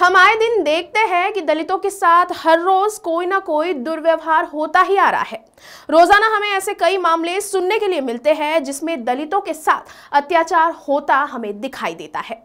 हम आए दिन देखते हैं कि दलितों के साथ हर रोज कोई ना कोई दुर्व्यवहार होता ही आ रहा है रोजाना हमें ऐसे कई मामले सुनने के लिए मिलते हैं जिसमें दलितों के साथ अत्याचार होता हमें दिखाई देता है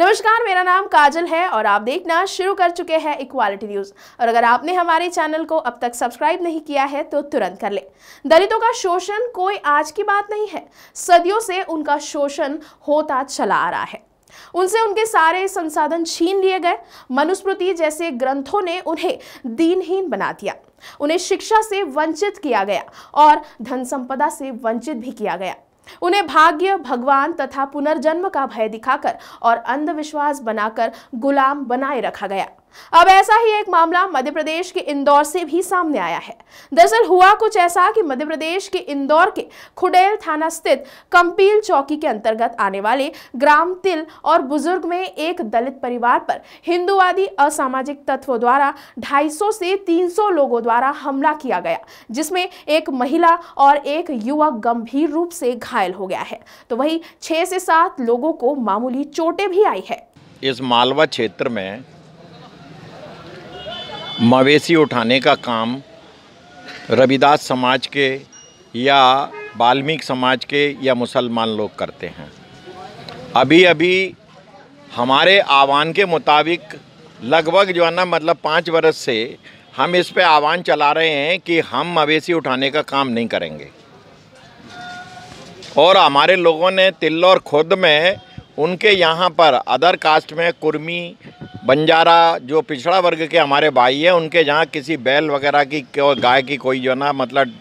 नमस्कार मेरा नाम काजल है और आप देखना शुरू कर चुके हैं इक्वालिटी न्यूज़ और अगर आपने हमारे चैनल को अब तक सब्सक्राइब नहीं किया है तो तुरंत कर ले दलितों का शोषण कोई आज की बात नहीं है सदियों से उनका शोषण होता चला आ रहा है उनसे उनके सारे संसाधन छीन लिए गए मनुस्मृति जैसे ग्रंथों ने उन्हें दीनहीन बना दिया उन्हें शिक्षा से वंचित किया गया और धन संपदा से वंचित भी किया गया उन्हें भाग्य भगवान तथा पुनर्जन्म का भय दिखाकर और अंधविश्वास बनाकर गुलाम बनाए रखा गया अब ऐसा ही एक मामला मध्य प्रदेश के इंदौर से भी सामने आया है दरअसल हुआ कुछ ऐसा कि मध्य प्रदेश के इंदौर के खुडेल थाना स्थित कंपील चौकी के अंतर्गत आने वाले ग्राम तिल और बुजुर्ग में एक दलित परिवार पर हिंदुवादी असामाजिक तत्वों द्वारा 250 से 300 लोगों द्वारा हमला किया गया जिसमें एक महिला और एक युवक गंभीर रूप से घायल हो गया है तो वही छह से सात लोगों को मामूली चोटें भी आई है इस मालवा क्षेत्र में मवेशी उठाने का काम रविदास समाज के या बाल्मीक समाज के या मुसलमान लोग करते हैं अभी अभी हमारे आह्वान के मुताबिक लगभग जो है ना मतलब पाँच बरस से हम इस पे आह्वान चला रहे हैं कि हम मवेशी उठाने का काम नहीं करेंगे और हमारे लोगों ने और खुद में उनके यहाँ पर अदर कास्ट में कुर्मी बंजारा जो पिछड़ा वर्ग के हमारे भाई हैं उनके जहाँ किसी बैल वगैरह की गाय की कोई जो ना मतलब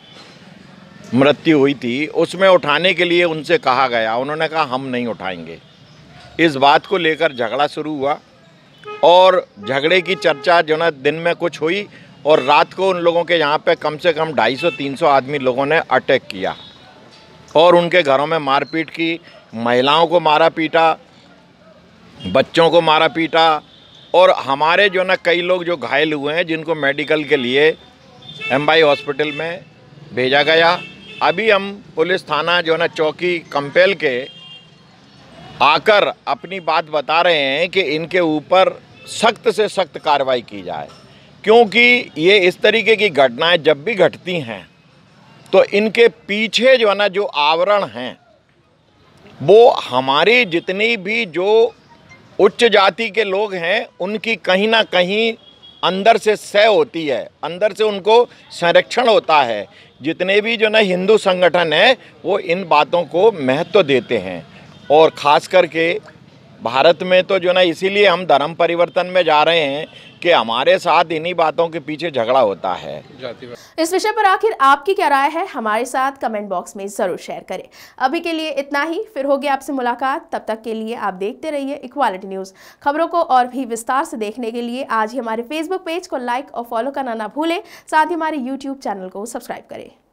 मृत्यु हुई थी उसमें उठाने के लिए उनसे कहा गया उन्होंने कहा हम नहीं उठाएंगे इस बात को लेकर झगड़ा शुरू हुआ और झगड़े की चर्चा जो ना दिन में कुछ हुई और रात को उन लोगों के यहाँ पे कम से कम 250-300 आदमी लोगों ने अटैक किया और उनके घरों में मारपीट की महिलाओं को मारा पीटा बच्चों को मारा पीटा और हमारे जो ना कई लोग जो घायल हुए हैं जिनको मेडिकल के लिए एम हॉस्पिटल में भेजा गया अभी हम पुलिस थाना जो ना चौकी कंपेल के आकर अपनी बात बता रहे हैं कि इनके ऊपर सख्त से सख्त कार्रवाई की जाए क्योंकि ये इस तरीके की घटनाएं जब भी घटती हैं तो इनके पीछे जो है ना जो आवरण हैं वो हमारी जितनी भी जो उच्च जाति के लोग हैं उनकी कहीं ना कहीं अंदर से सह होती है अंदर से उनको संरक्षण होता है जितने भी जो ना हिंदू संगठन हैं वो इन बातों को महत्व देते हैं और ख़ास करके भारत में तो जो ना इसीलिए हम धर्म परिवर्तन में जा रहे हैं कि हमारे साथ इन्हीं बातों के पीछे झगड़ा होता है इस विषय पर आखिर आपकी क्या राय है हमारे साथ कमेंट बॉक्स में ज़रूर शेयर करें अभी के लिए इतना ही फिर होगी आपसे मुलाकात तब तक के लिए आप देखते रहिए इक्वालिटी न्यूज़ खबरों को और भी विस्तार से देखने के लिए आज ही हमारे फेसबुक पेज को लाइक और फॉलो करना ना भूलें साथ ही हमारे यूट्यूब चैनल को सब्सक्राइब करें